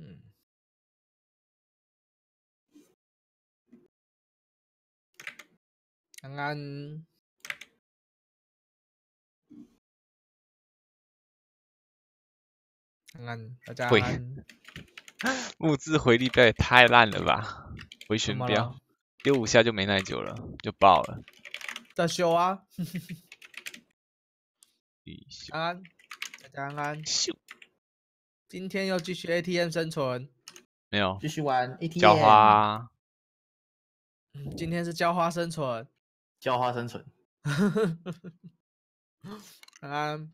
嗯，安安，安安，大家，木 资回力标也太烂了吧！回旋镖丢五下就没耐久了，就爆了。再修啊！安安，大家安安修。今天又继续 ATM 生存，没有继续玩 ATM。嗯，今天是浇花生存，浇花生存。安 安，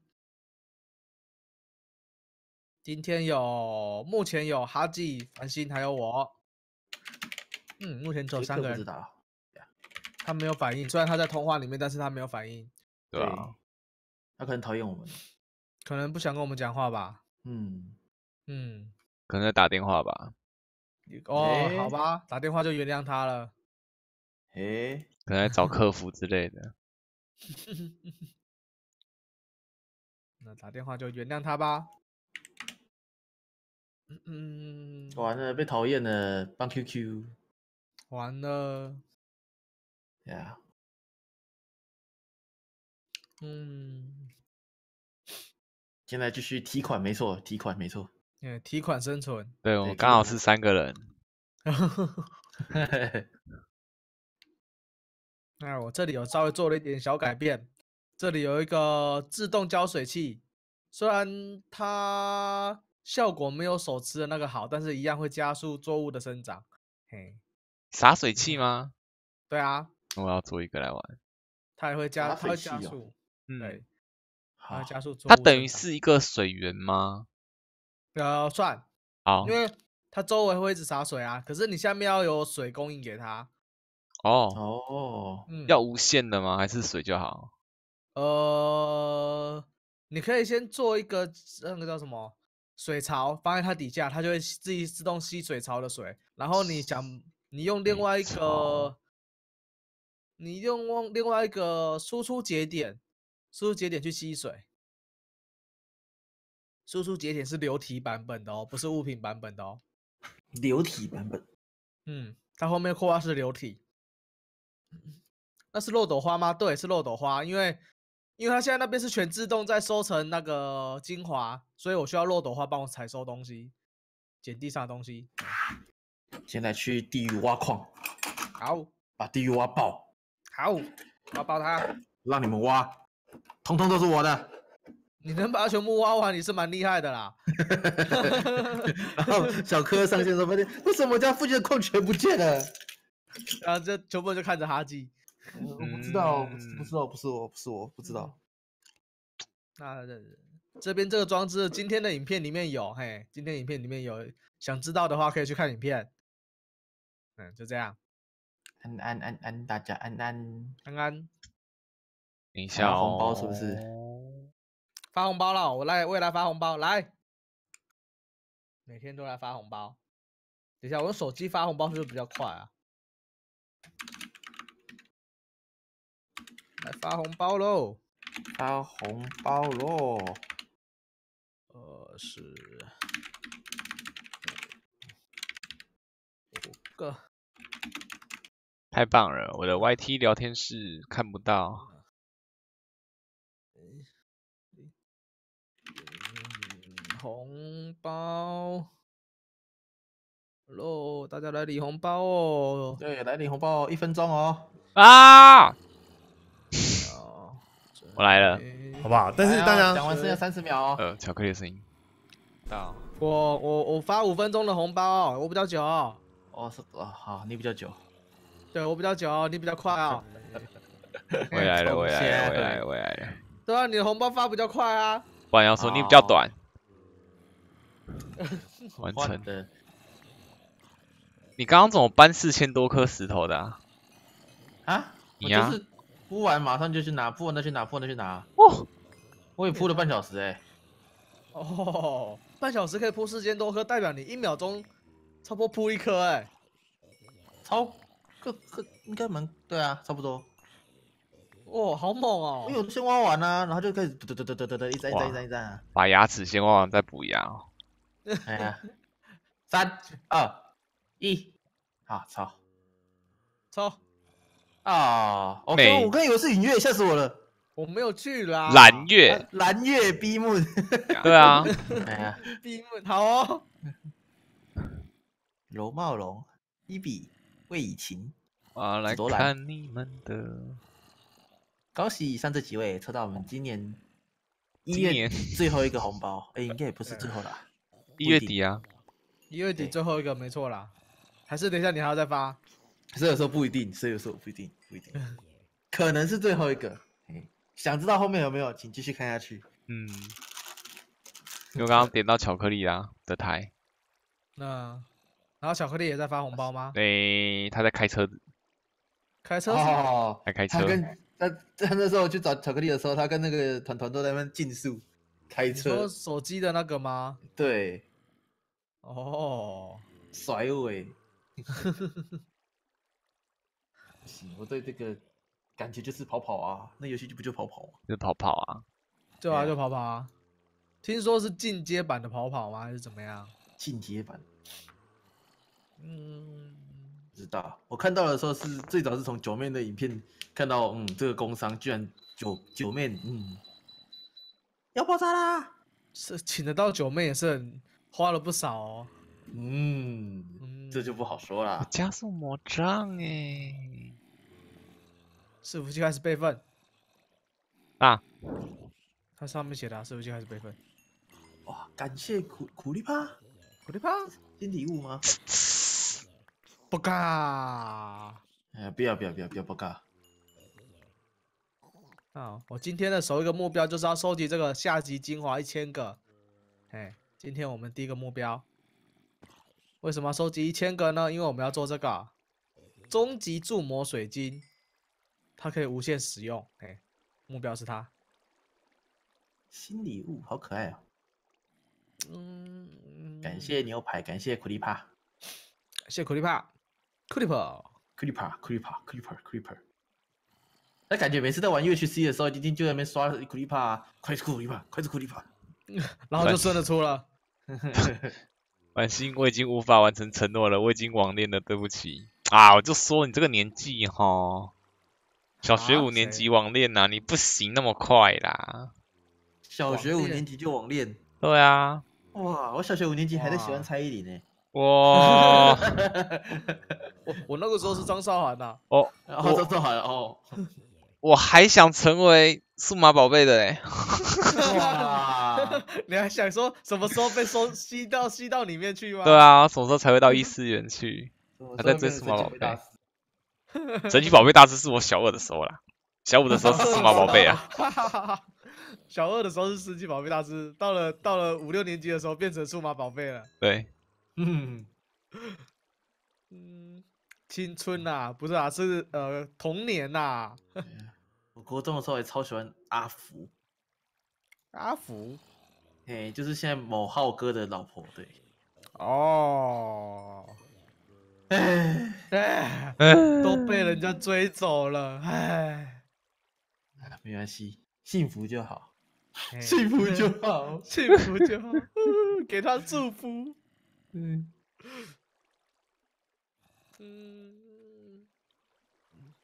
今天有目前有哈吉、繁星还有我。嗯，目前只有三个人。他没有反应，虽然他在通话里面，但是他没有反应。对啊，他可能讨厌我们，可能不想跟我们讲话吧。嗯。嗯，可能在打电话吧。哦，好吧，打电话就原谅他了。诶，可能在找客服之类的。那打电话就原谅他吧。嗯嗯，完了，被讨厌了，帮 QQ。完了。呀。嗯。现在继续提款，没错，提款，没错。提款生存，对我刚好是三个人。那我这里有稍微做了一点小改变，这里有一个自动浇水器，虽然它效果没有手持的那个好，但是一样会加速作物的生长。嘿，洒水器吗？对啊，我要做一个来玩。它也会加，它加速，嗯，好，它等于是一个水源吗？呃，算，好，因为它周围会一直洒水啊，可是你下面要有水供应给它。哦哦，要无限的吗？还是水就好？呃，你可以先做一个那个叫什么水槽，放在它底下，它就会自己自动吸水槽的水，然后你想你用另外一个，你用另外一个输出节点，输出节点去吸水。输出节点是流体版本的哦，不是物品版本的哦。流体版本。嗯，它后面括号是流体。那是漏斗花吗？对，是漏斗花，因为，因为它现在那边是全自动在收成那个精华，所以我需要漏斗花帮我采收东西，捡地上的东西。现在去地狱挖矿。好。把地狱挖爆。好。挖爆它。让你们挖，通通都是我的。你能把它全部挖完，你是蛮厉害的啦。然后小柯上线说：“为什么我家附近的矿全不见了？”然后这全部就看着哈基。我不知道，不知道，不是我，不是我，不知道。那这边这个装置，今天的影片里面有，嘿，今天影片里面有，想知道的话可以去看影片。嗯，就这样。安安安安，大家安安安安。红包是不是？发红包了，我来未来发红包来，每天都来发红包。等一下，我用手机发红包是不是比较快啊？来发红包喽！发红包喽！呃，是五个，太棒了！我的 YT 聊天室看不到。红包喽！大家来领红包哦！对，来领红包哦！一分钟哦！啊！我来了，好不好？但是大家讲完剩下三十秒哦。呃，巧克力的声音到。我我我发五分钟的红包，我比较久。哦是哦，好，你比较久。对我比较久，你比较快啊！我来了，我来，我来，我来了。对啊，你的红包发比较快啊！不然要说你比较短。完成的。你刚刚怎么搬四千多颗石头的？啊？你就是铺完马上就去拿，铺完再去拿，铺完再去拿。哦，我也铺了半小时哎。哦，半小时可以铺四千多颗，代表你一秒钟差不多铺一颗哎。超，可个应该蛮对啊，差不多。哇，好猛啊！我有先挖完啊，然后就开始哒哒哒哒哒哒，一站一站一站一站啊。把牙齿先挖完再补牙。来 啊！三二一，好抽抽！啊，OK，我刚以为是影月，吓死我了！我没有去啦。蓝月，蓝月闭幕。对啊，哎呀，闭 幕好哦。柔茂龙，一比魏以晴，啊，来看你们的。恭喜以上这几位抽到我们今年一月最后一个红包。哎，应该也不是最后的。一月底啊，一月底最后一个没错啦，还是等一下你还要再发。所以有时候不一定，所以有时候不一定不一定，可能是最后一个。想知道后面有没有，请继续看下去。嗯，我刚刚点到巧克力啦的台。那，然后巧克力也在发红包吗？对，他在开车子，开车哦，还开车。他跟他，在那时候去找巧克力的时候，他跟那个团团都在那边竞速。开车？手机的那个吗？对。哦，甩尾。行，我对这个感觉就是跑跑啊，那游戏就不就跑跑吗？就跑跑啊。就啊，就跑跑啊。听说是进阶版的跑跑吗？还是怎么样？进阶版。嗯，不知道。我看到的时候是最早是从九面的影片看到，嗯，这个工商居然九九面，嗯。要爆炸啦！是请得到九妹也是花了不少哦。嗯，这就不好说了。加速魔杖哎！伺服器开始备份啊！它上面写的伺服器开始备份。哇！感谢苦苦力怕，苦力怕新礼物吗？不干啊！哎，不要不要不要不要不干！好，我今天的首一个目标就是要收集这个下级精华一千个。哎，今天我们第一个目标，为什么要收集一千个呢？因为我们要做这个终极铸魔水晶，它可以无限使用。哎，目标是它。新礼物好可爱哦。嗯。感谢牛排，感谢苦力怕，谢苦力怕，苦力怕，苦力怕，苦力怕，苦力怕，苦力怕。那感觉每次在玩《UHC》的时候，丁丁就在那边刷苦力怕，快吃苦力怕，快吃苦力怕，然后就升了出了。万 心，我已经无法完成承诺了，我已经网恋了，对不起。啊，我就说你这个年纪哈，小学五年级网恋呐，你不行那么快啦。小学五年级就网恋？对啊。哇，我小学五年级还在喜欢蔡依林呢。我，我那个时候是张韶涵呐。哦，张韶涵哦。我还想成为数码宝贝的嘞，你还想说什么时候被收吸到吸到里面去吗？对啊，什么时候才会到异次元去？还在追数码宝贝，神奇宝贝大师是我小二的时候啦，小五的时候是数码宝贝啊，小二的时候是神奇宝贝大师，到了到了五六年级的时候变成数码宝贝了。对，嗯，嗯。青春呐，不是啊，是呃童年呐。我高中的时候也超喜欢阿福。阿福，哎，就是现在某浩哥的老婆，对。哦。哎哎，都被人家追走了，哎。没关系，幸福就好，幸福就好，幸福就好，给他祝福。嗯。嗯嗯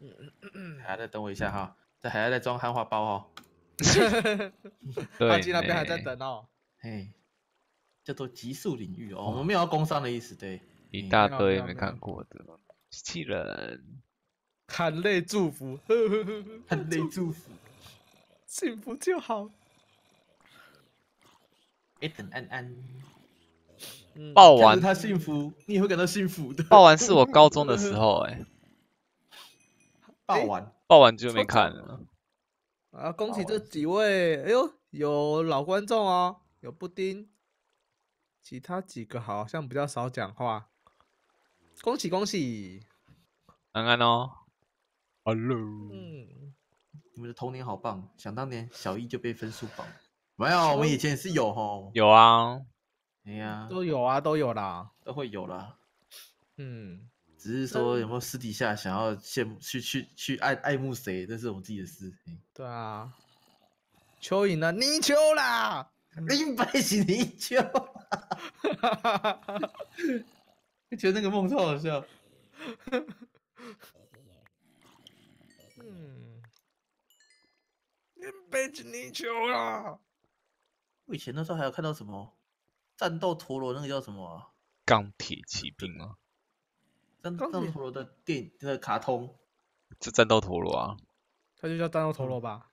嗯嗯，还要再等我一下哈，这还要再装汉化包哦。对。阿基那边还在等哦。嘿，叫做极速领域哦，我们没有工伤的意思，对。一大堆没看过的。机器人，含泪祝福，含泪祝福，幸福就好。一嗯。安安。爆完他幸福，你也会感到幸福的。爆完是我高中的时候，哎，爆完爆完就没看了。啊，恭喜这几位！哎呦，有老观众哦，有布丁，其他几个好像比较少讲话。恭喜恭喜！安安哦，Hello，你们的童年好棒。想当年，小一就被分数榜。没有，我们以前也是有吼。有啊。哎呀，都有啊，都有的，都会有的。嗯，只是说有没有私底下想要羡慕、去去去爱爱慕谁，这是我们自己的事情。对啊，蚯蚓呢？泥鳅啦，林北是泥鳅。哈哈哈！哈哈！哈哈！觉得那个梦超好笑。嗯，林北是泥鳅啦。我以前的时候还有看到什么？战斗陀螺那个叫什么？钢铁奇兵吗？战斗陀螺的电影個、卡通，是战斗陀螺啊。它就叫战斗陀螺吧。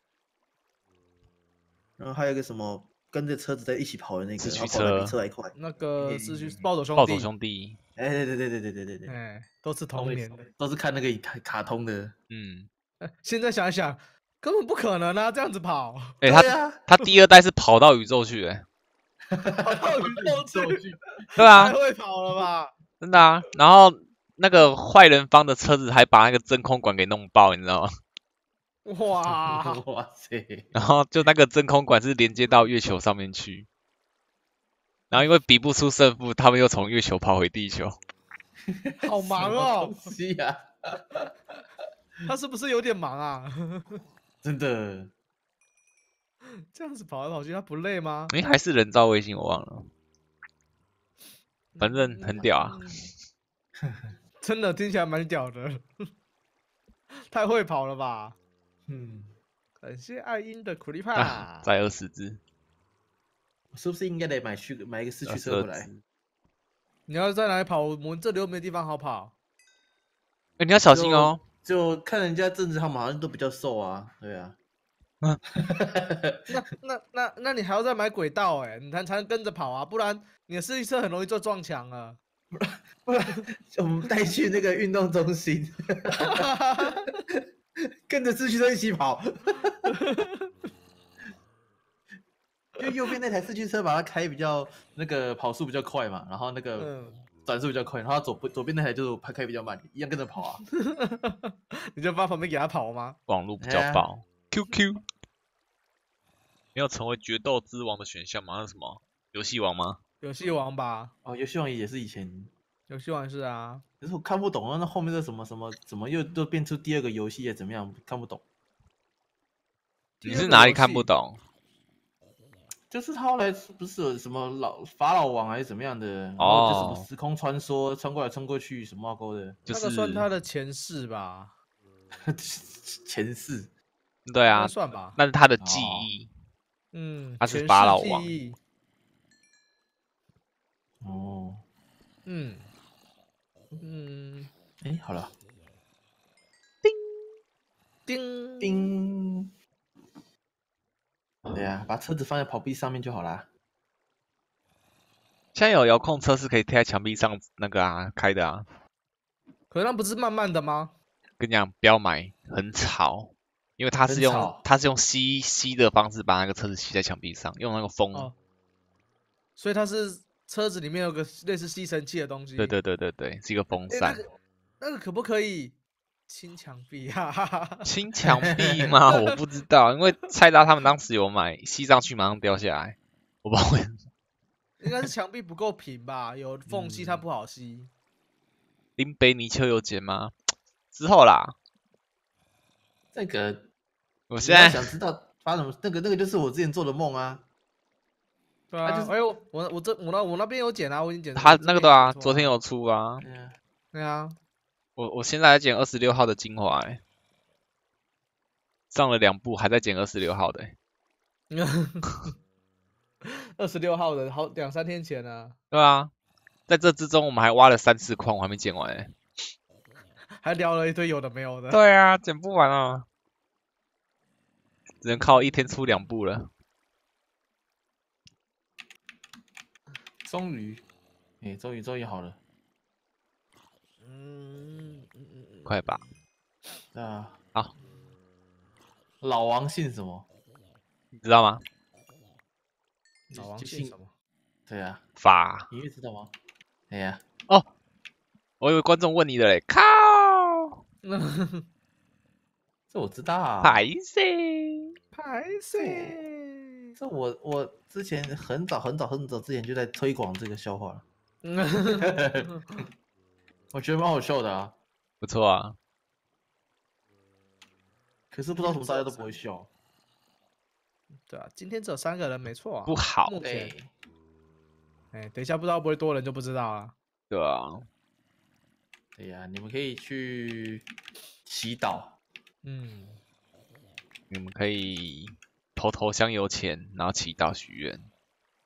然后还有一个什么跟着车子在一起跑的那个，是去车，来跑来那个是去暴走兄弟。暴走兄弟，哎，对对对对对对对对，都是同年的，都是看那个卡卡通的。嗯，现在想想，根本不可能啊，这样子跑。哎，他他第二代是跑到宇宙去，哎。到对啊，太会跑了吧？真的啊，然后那个坏人方的车子还把那个真空管给弄爆，你知道吗？哇，哇塞！然后就那个真空管是连接到月球上面去，然后因为比不出胜负，他们又从月球跑回地球。好忙哦，是啊，他是不是有点忙啊？真的。这样子跑来跑去，他不累吗？哎，还是人造卫星，我忘了。反正很屌啊！真的听起来蛮屌的，太会跑了吧？嗯，感谢爱因的苦力怕，再二十只。是不是应该得买去买一个四驱车回来？你要再来跑？我们这里又没地方好跑。哎，你要小心哦。就看人家政治他们好像都比较瘦啊，对啊。那那那那你还要再买轨道哎，你才才能跟着跑啊，不然你的四驱车很容易做撞墙啊。不 然我们带去那个运动中心，跟着四驱车一起跑。就右边那台四驱车把它开比较那个跑速比较快嘛，然后那个转速比较快，然后左左边那台就是开开比较慢，一样跟着跑啊。你就放旁边给他跑吗？网路比较爆，QQ。没有成为决斗之王的选项吗？那什么游戏王吗？游戏王吧，哦，游戏王也是以前游戏王是啊，可是我看不懂啊。那后面的什么什么？怎么又都变出第二个游戏也怎么样？看不懂。你是哪里看不懂？就是他后来不是有什么老法老王还是怎么样的？哦，就是时空穿梭，穿过来穿过去什么勾的，就是那个算他的前世吧？前世？对啊，算吧。那是他的记忆。嗯，他是法老王。哦，嗯，嗯，哎，好了，叮，叮，叮，呀，把车子放在跑壁上面就好了。现在有遥控车是可以贴在墙壁上那个啊，开的啊。可那不是慢慢的吗？跟你讲，不要买，很吵。因为它是用它是用吸吸的方式把那个车子吸在墙壁上，用那个风。哦。所以它是车子里面有个类似吸尘器的东西。对对对对对，是一个风扇。那个可不可以亲墙壁啊？亲 墙壁吗？我不知道，因为菜达他们当时有买，吸上去马上掉下来，我不知道。应该是墙壁不够平吧，有缝隙它不好吸。林北泥鳅有捡吗？之后啦。那个，我现在想知道发什么？那个那个就是我之前做的梦啊。对啊，哎呦，我我这我那我那边有剪啊，我已经剪。他那个对啊，昨天有出啊。对啊。我我现在还剪二十六号的精华，上了两步还在剪二十六号的。二十六号的，好两三天前呢。对啊，在这之中我们还挖了三次矿，我还没捡完哎。还聊了一堆有的没有的。对啊，剪不完啊，只能靠一天出两部了。终于，哎，终于终于好了。嗯快吧。啊，好。老王姓什么？你知道吗？老王姓什么？对啊。法。你也知道吗？哎呀，哦，我以为观众问你的嘞，靠！嗯，这我知道。啊，排水，排水。这我我之前很早很早很早之前就在推广这个笑话了。我觉得蛮好笑的啊，不错啊。可是不知道为什么大家都不会笑。对啊，今天只有三个人，没错啊。不好。对。哎，等一下不知道会不会多人就不知道了。对啊。对呀，你们可以去祈祷，嗯，你们可以投投香油钱，然后祈祷许愿。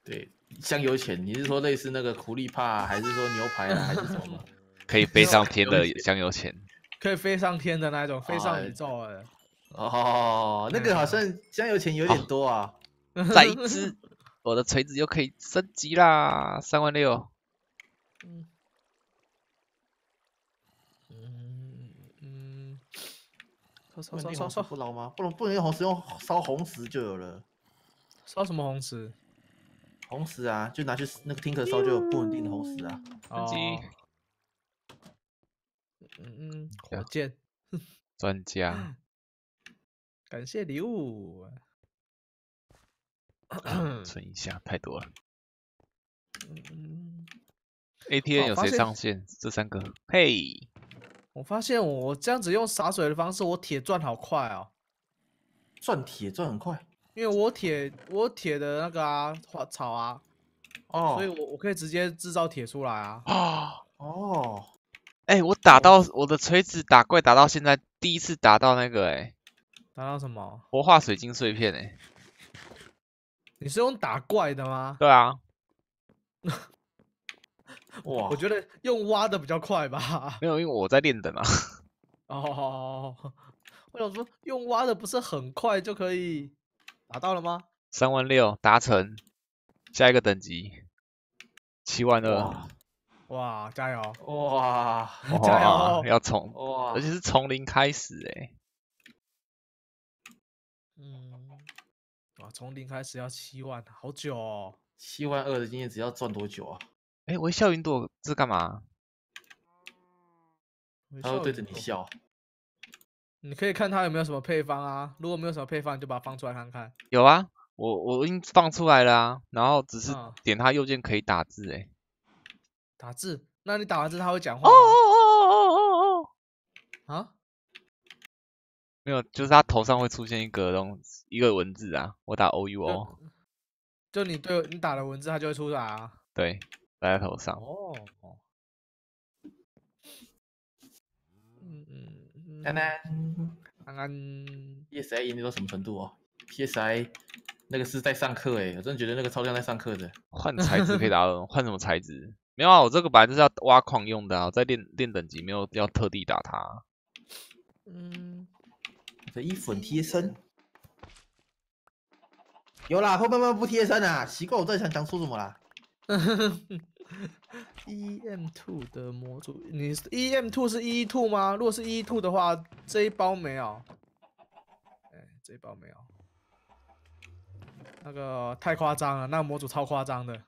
对，香油钱，你是说类似那个苦力怕，还是说牛排啊，还是什么？可以飞上天的香油钱。可以飞上天的那一种，飞上宇宙哎。哦，那个好像香油钱有点多啊。再一只，我的锤子又可以升级啦，三万六。嗯。不稳定红石不牢吗？不能不能用红石，用烧红石就有了。烧什么红石？红石啊，就拿去那个听 r 烧就有不稳定的红石啊。升嗯嗯。火箭。专家。感谢礼物。存一下，太多了。嗯嗯。ATN 有谁上线？这三个。嘿。我发现我这样子用洒水的方式，我铁钻好快哦，钻铁钻很快，因为我铁我铁的那个啊花草啊，哦，所以我我可以直接制造铁出来啊。哦哦，哎，我打到我的锤子打怪打到现在第一次打到那个哎，打到什么？活化水晶碎片哎。你是用打怪的吗？对啊。哇！我觉得用挖的比较快吧。没有，因为我在练等啊。哦我想说，用挖的不是很快就可以拿到了吗？三万六达成，下一个等级七万二。哇！加油！哇！加油！要从哇，而且是从零开始哎。嗯。哇，从零开始要七万，好久哦。七万二的经验值要赚多久啊？哎，我笑云朵这是干嘛？他会对着你笑。你可以看他有没有什么配方啊？如果没有什么配方，你就把它放出来看看。有啊，我我已经放出来了啊。然后只是点它右键可以打字哎。打字？那你打完字他会讲话哦哦哦哦哦哦哦。啊？没有，就是他头上会出现一个东一个文字啊。我打 O U O。就你对你打的文字，它就会出来啊。对。戴在头上哦。嗯嗯，丹丹，看看 PSI 究到什么程度哦？PSI 那个是在上课哎，我真的觉得那个超像在上课的。换材质可以打到，换什么材质？没有啊，我这个来就是要挖矿用的啊，在练练等级，没有要特地打它。嗯，这衣服很贴身。有啦，后半不不贴身啊？奇怪，我这想想说什么啦？E M Two 的模组，你 E M Two 是 E Two 吗？如果是 E Two 的话，这一包没有。哎，这一包没有。那个太夸张了，那模组超夸张的。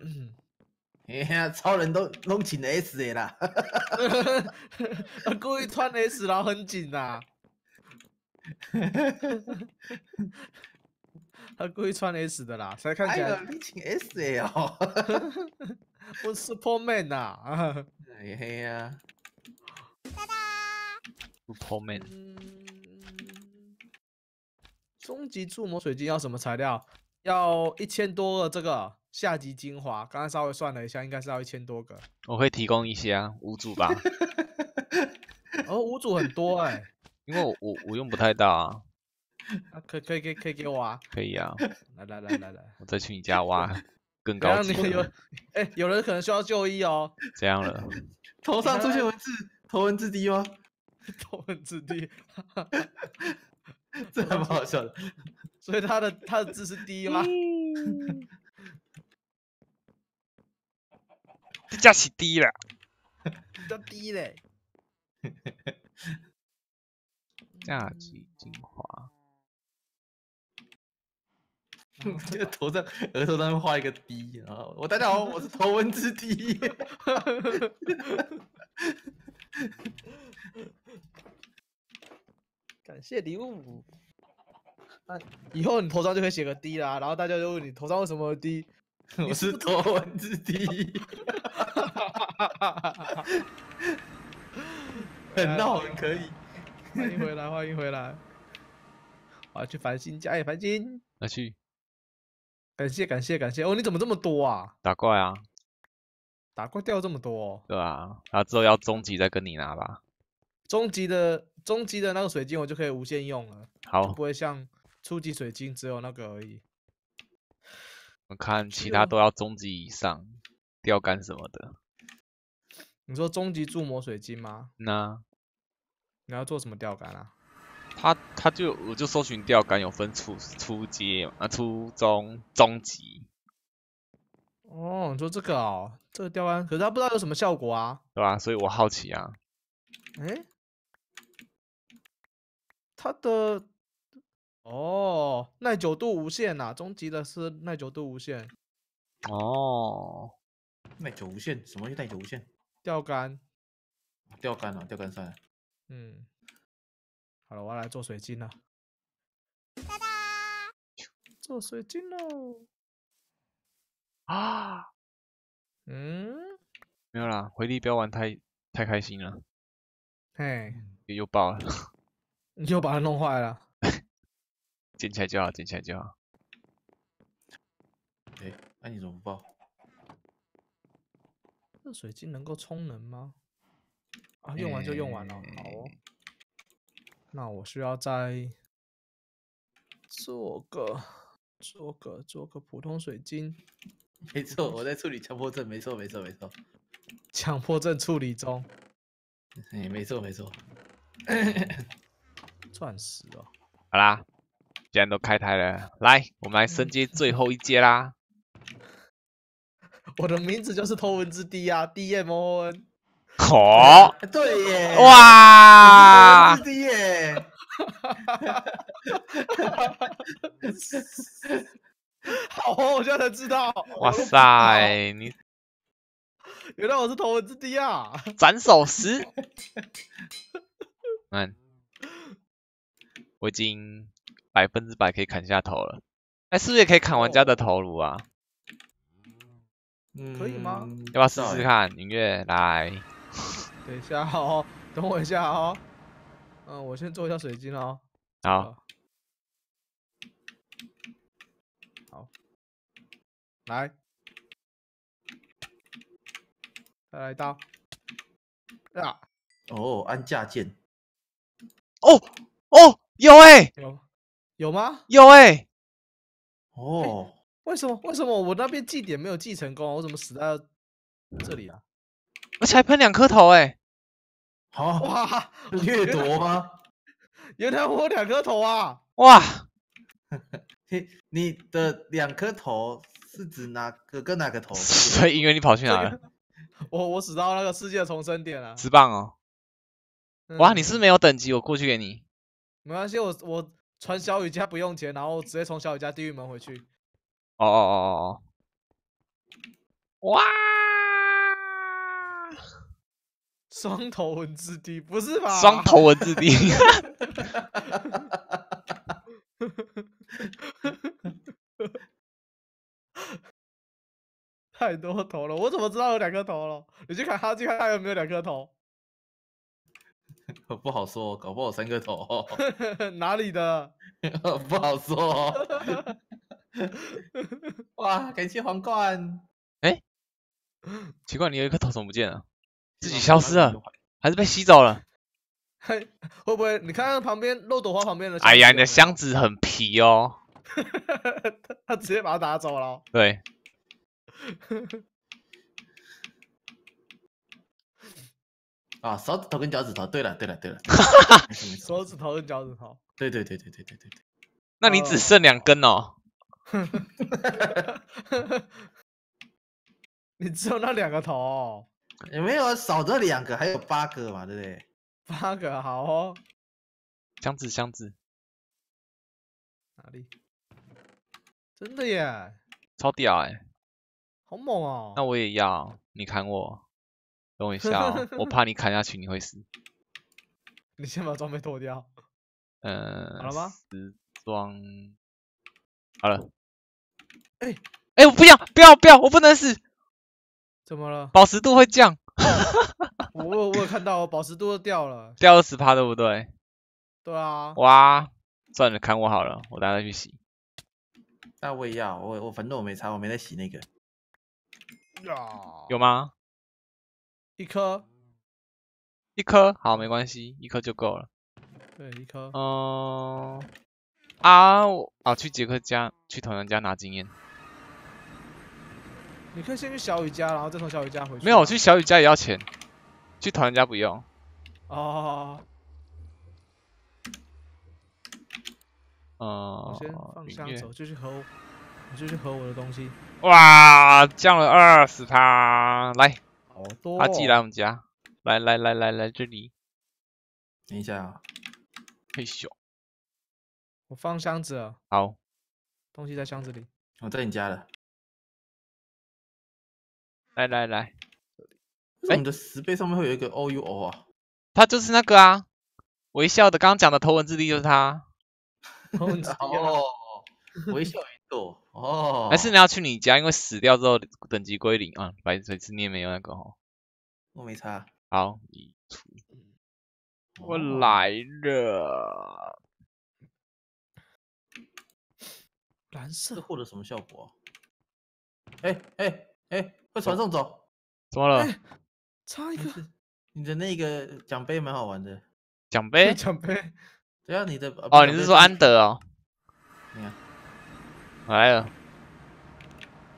嗯，哎呀，超人都弄紧 S 了，故意穿 S 然后很紧呐。他故意穿 S 的啦，才看起来。你情 S 的哦，我是 Superman 呐！哎嘿呀！Superman。终极铸模水晶要什么材料？要一千多个这个下级精华。刚才稍微算了一下，应该是要一千多个。我会提供一些啊，五组吧。哦，五组很多哎。因为我我我用不太大。啊，可可以可以可以给我啊？可以啊，来来来来来，我再去你家挖更高。级样有，哎，有人可能需要就医哦。这样了，头上出现文字，头文字 D 吗？头文字 D，这还蛮好笑的。所以他的他的字是 D 吗？价级低了，比较低嘞。价级精华。这个 头上，额头上面画一个 D，然后我大家好，我是头文字 D，感谢礼物。那以后你头上就可以写个 D 啦，然后大家就问你头上为什么 D，我是头文字 D。很闹，可以。欢迎回来，欢迎回来。我要去繁星，加油，繁星。那去。感谢感谢感谢！哦，你怎么这么多啊？打怪啊，打怪掉这么多。对啊，然后之后要终极再跟你拿吧。终极的终极的那个水晶，我就可以无限用了。好，不会像初级水晶只有那个而已。我看其他 都要终极以上钓竿什么的。你说终极铸魔水晶吗？那你要做什么钓竿啊？他他就我就搜寻钓竿有分初初阶啊、初中中级。哦，你说这个啊，这个钓竿，可是他不知道有什么效果啊，对吧？所以我好奇啊。哎，他的哦，耐久度无限啊，终极的是耐久度无限。哦，耐久无限？什么是耐久无限？钓竿，钓竿啊，钓竿上。嗯。好了，我要来做水晶了。哒哒，做水晶喽！啊，嗯，没有啦，回力不要玩太太开心了，嘿，又爆了，你就把它弄坏了。捡起来就好，捡起来就好。哎，那你怎么爆？热水晶能够充能吗？啊，用完就用完了，好哦。那我需要再做个、做个、做个普通水晶。没错，我在处理强迫症。没错，没错，没错。强迫症处理中。哎，没错，没错。钻石。哦。好啦，既然都开台了，来，我们来升级最后一阶啦。我的名字就是偷文字 D 啊，D M O N。好，对耶！哇，之耶！好，我现在才知道。哇塞，你原来我是头文字 D 啊！斩首师，嗯，我已经百分之百可以砍下头了。哎，是不是也可以砍玩家的头颅啊？可以吗？要不要试试看？音乐来。等一下哦，等我一下哦。嗯，我先做一下水晶哦。好。好。来，再来一刀。啊。哦，按架键。哦哦，有哎。有。有吗？有哎。哦，为什么？为什么我那边记点没有记成功？我怎么死在这里啊？且才喷两颗头哎！好哇，掠夺吗？原来我两颗头啊！哇！你的两颗头是指哪个跟哪个头？所以，因为你跑去哪？了？我我死到那个世界重生点了。直棒哦！哇！你是没有等级，我过去给你。没关系，我我传小雨家不用钱，然后直接从小雨家地狱门回去。哦哦哦哦哦！哇！双头文字 D，不是吧？双头文字 D，哈哈哈哈哈哈哈哈哈哈！太多头了，我怎么知道有两颗头了？你去看哈基，看他有没有两颗头，不好说，搞不好三个头。哪里的？不好说。哇，感谢皇冠。哎，奇怪，你有一颗头怎么不见了？自己消失了，还是被吸走了？会会不会？你看看旁边漏斗花旁边的。哎呀，你的箱子很皮哦！他直接把它打走了。对。啊，手指头跟脚趾头。对了，对了，对了。手 指头跟脚趾头。对对对对对对对对。那你只剩两根哦。你只有那两个头。也没有少这两个，还有八个嘛，对不对？八个好哦。箱子箱子，哪里？真的耶，超屌哎，好猛啊！那我也要，你砍我，等我一下，我 怕你砍下去你会死。你先把装备脱掉。嗯，好了吗？时装，好了。哎哎，我不要不要不要，我不能死。怎么了？保值度会降。我我有看到，保值度都掉了，掉二十趴，对不对？对啊。哇，算了，砍我好了，我等下去洗。那我也要，我我反正我没擦，我没在洗那个。有吗？一颗，一颗，好，没关系，一颗就够了。对，一颗。哦。啊，啊，去杰克家，去同仁家拿经验。你可以先去小雨家，然后再从小雨家回去。没有，去小雨家也要钱，去团家不用。哦。哦。我先放箱子，就是和，就去喝我的东西。哇，降了二十，他来。好多。阿季来我们家，来来来来来这里。等一下啊。嘿咻。我放箱子了。好。东西在箱子里。我在你家了。来来来，我你的石碑上面会有一个 O U O 啊，他就是那个啊，微笑的，刚刚讲的头文字 D 就是他，哦，微笑一朵哦，还是你要去你家，因为死掉之后等级归零啊，白水之你也没有那个哦。我没擦，好，你出，我来了，蓝色，获得什么效果？哎哎哎！被传送走，怎么了？差一个，你的那个奖杯蛮好玩的。奖杯，奖杯，不要你的哦！你是说安德哦？你看，来了，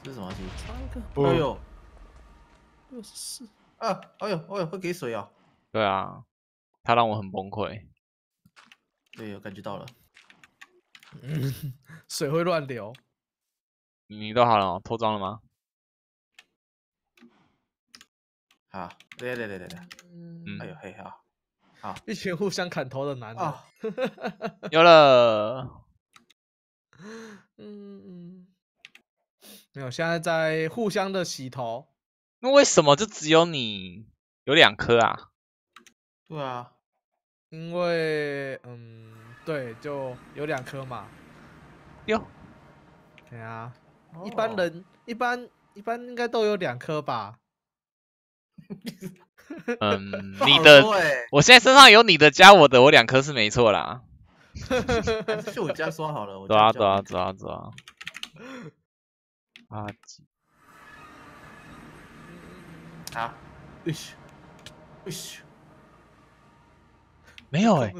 这是什么一个。哎呦，六十四啊！哎呦哎呦，会给水啊！对啊，他让我很崩溃。对，有感觉到了。嗯，水会乱流。你都好了？脱妆了吗？啊，对对对对对，嗯，哎呦嘿啊，好，一群互相砍头的男人，有了，嗯，没有，现在在互相的洗头，那为什么就只有你有两颗啊？对啊，因为嗯，对，就有两颗嘛，哟，对啊，一般人一般一般应该都有两颗吧？嗯，你的，我现在身上有你的加我的，我两颗是没错啦。去我家刷好了，走啊走啊走啊走啊。啊，嘘，嘘，没有哎，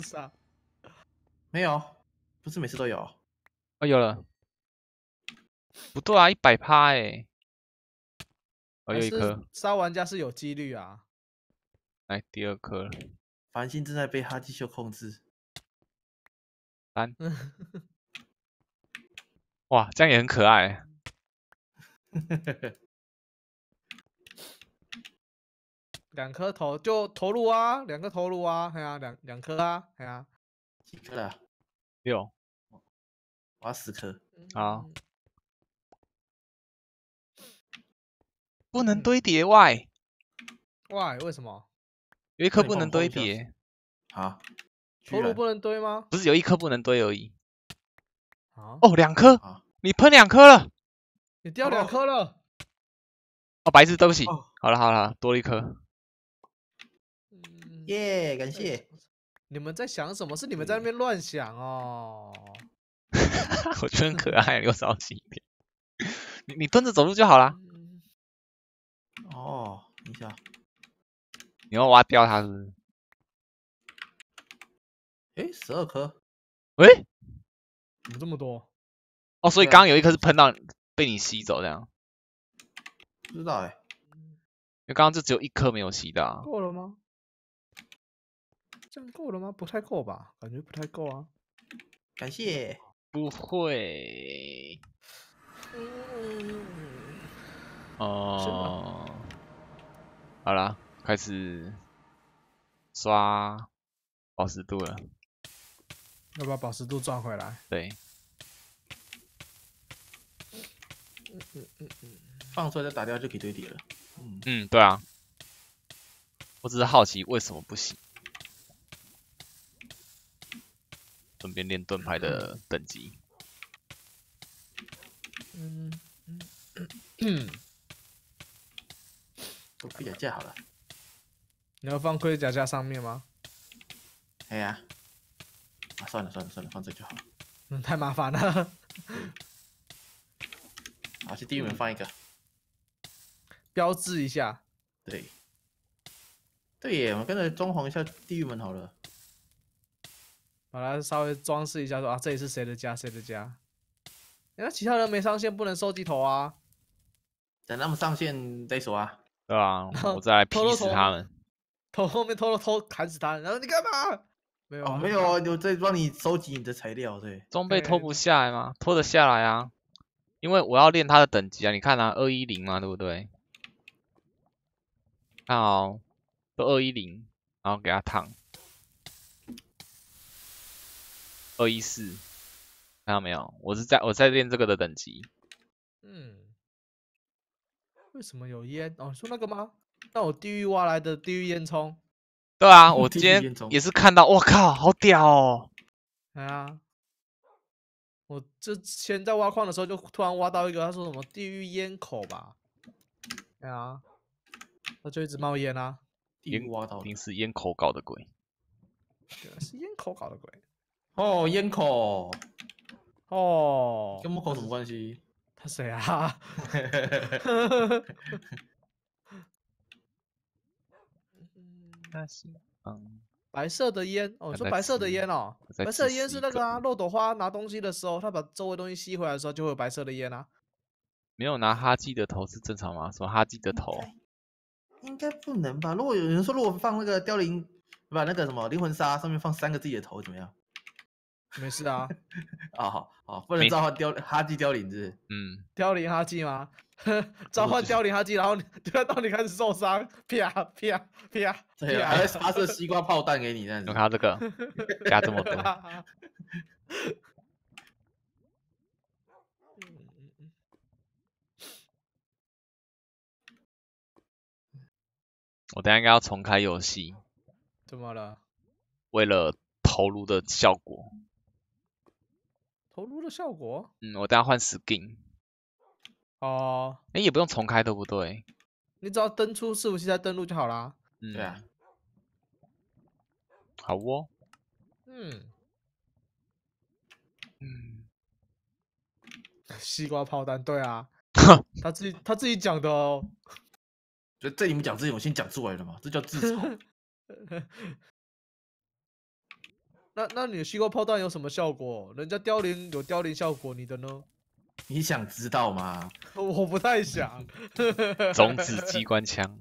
没有，不是每次都有，哦，有了，不对啊，一百趴哎。哦，有一颗！杀玩家是有几率啊！来第二颗了，繁星正在被哈基秀控制。三！哇，这样也很可爱。两颗头就头颅啊，两个头颅啊，嘿啊，两两颗啊，嘿啊，几颗了？六，我十颗。好。不能堆叠 Y，Y 为什么？有一颗不能堆叠。啊，头颅不能堆吗？不是有一颗不能堆而已。啊，哦，两颗，你喷两颗了，你掉两颗了，哦，白痴，对不起，好了好了，多了一颗。耶，感谢。你们在想什么？是你们在那边乱想哦。我真可爱，你又小心一点。你你蹲着走路就好了。哦，你想，你要挖掉它是不是？哎，十二颗，喂，怎么这么多？哦，所以刚刚有一颗是喷到被你吸走，这样，不知道哎，因为刚刚就只有一颗没有吸的。够了吗？这样够了吗？不太够吧，感觉不太够啊。感谢。不会。哦，好啦，开始刷宝石度了，要把宝石度赚回来。对，嗯嗯嗯放出来再打掉就可以堆叠了。嗯，对啊，我只是好奇为什么不行。顺便练盾牌的等级。嗯嗯嗯。盔甲架好了，你要放盔甲架上面吗？哎呀，啊算了算了算了，放这就好。嗯，太麻烦了。啊，去地狱门放一个，标志一下。对。对耶，我跟着装潢一下地狱门好了，把它稍微装饰一下，说啊，这里是谁的家，谁的家。那其他人没上线不能收集头啊，等他们上线再说啊。对啊，我在劈死他们，偷后面偷偷砍死他。然后你干嘛？没有，没有，我在帮你收集你的材料。对，装备脱不下来吗？脱得下来啊，因为我要练他的等级啊。你看啊，二一零嘛，对不对？看好，二一零，然后给他烫，二一四，看到没有？我是在我在练这个的等级。嗯。为什么有烟？哦，说那个吗？那我地狱挖来的地狱烟囱，对啊，我今天也是看到，我靠，好屌哦！哎啊，我之前在挖矿的时候就突然挖到一个，他说什么地狱烟口吧？哎啊，他就一直冒烟啊。烟挖到，定是烟口搞的鬼，是烟口搞的鬼。哦，烟口，哦，跟木口什么关系？谁啊？那是嗯，白色的烟哦，说白色的烟哦，白色的烟是那个啊，漏斗花拿东西的时候，他把周围东西吸回来的时候就会有白色的烟啊。没有拿哈基的头是正常吗？什么哈基的头？应该不能吧？如果有人说，如果放那个凋零把那个什么灵魂沙上面放三个自己的头，怎么样？没事啊，啊，好好不能召唤凋哈基凋零子，嗯，凋零哈基吗？召唤凋零哈基，然后对他到你开始受伤，啪啪啪，对呀，还会发射西瓜炮弹给你这样子。你看这个 加这么多。我等下应该要重开游戏，怎么了？为了头颅的效果。投入的效果，嗯，我等下换 skin，哦，哎，也不用重开，对不对？你只要登出服器再登录就好啦。对啊，好哦。嗯，嗯，西瓜炮弹，对啊，他自己他自己讲的哦。所以在你们讲之前，我先讲出来了嘛，这叫自嘲。那那你的西瓜炮弹有什么效果？人家凋零有凋零效果，你的呢？你想知道吗？我不太想。种子机关枪。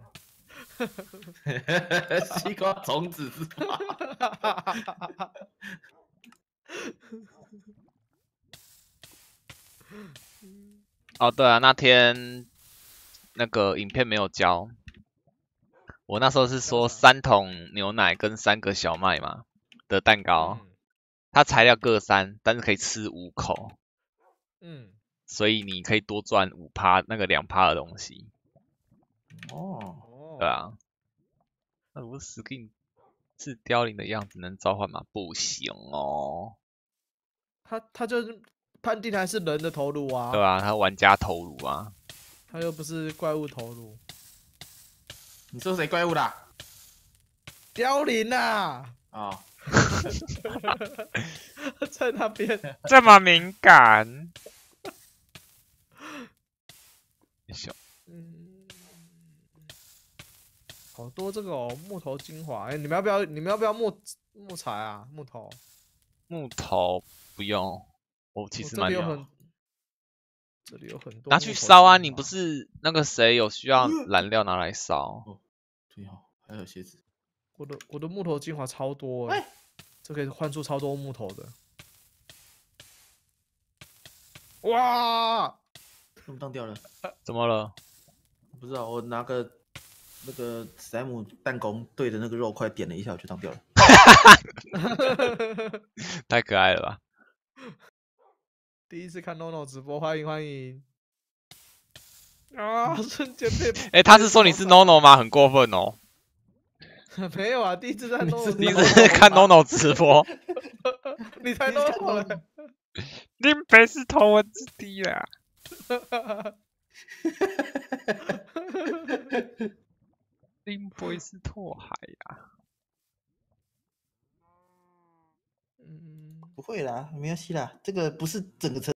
西瓜种子是吧？哦，对啊，那天那个影片没有交。我那时候是说三桶牛奶跟三个小麦嘛。的蛋糕，它材料各三，但是可以吃五口，嗯，所以你可以多赚五趴那个两趴的东西。哦，对啊，那如果 skin 是凋零的样子，能召唤吗？不行哦，他他就是判定还是人的头颅啊，对啊，他玩家头颅啊，他又不是怪物头颅，你说谁怪物的？凋零啊！啊。在那边这么敏感？笑。嗯，好多这个哦，木头精华。哎，你们要不要？你们要不要木木材啊？木头？木头不用。我其实蛮有，这里有很多。拿去烧啊！你不是那个谁有需要燃料拿来烧？哦，对哦，还有鞋子。我的我的木头精华超多，哎，这可以换出超多木头的。哇，怎么当掉了？怎么了？不知道，我拿个那个史莱姆弹弓对着那个肉块点了一下，我就当掉了。太可爱了吧！第一次看 NO NO 直播，欢迎欢迎。啊！瞬间被哎，他是说你是 NO NO 吗？很过分哦。没有啊，第一次在诺，第一次看诺诺直播，你太懦弱了。你北是头文字 D 啊，宁北是拓海呀。嗯，不会啦，没关系啦，这个不是整个城。